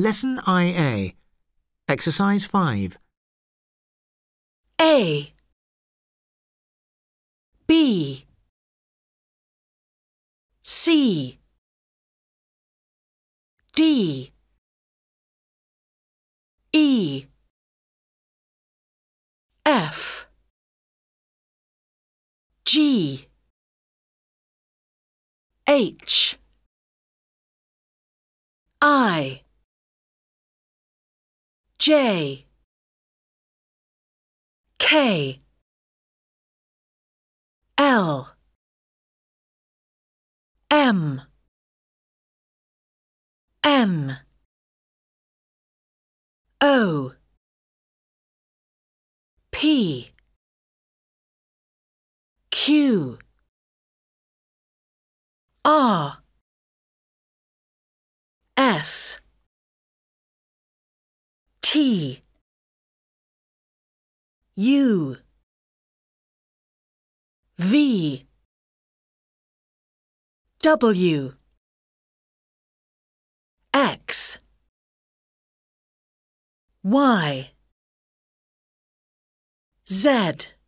Lesson IA. Exercise 5. A. B. C. D. E. F. G. H. J K L M N O P Q R S T U V W X Y Z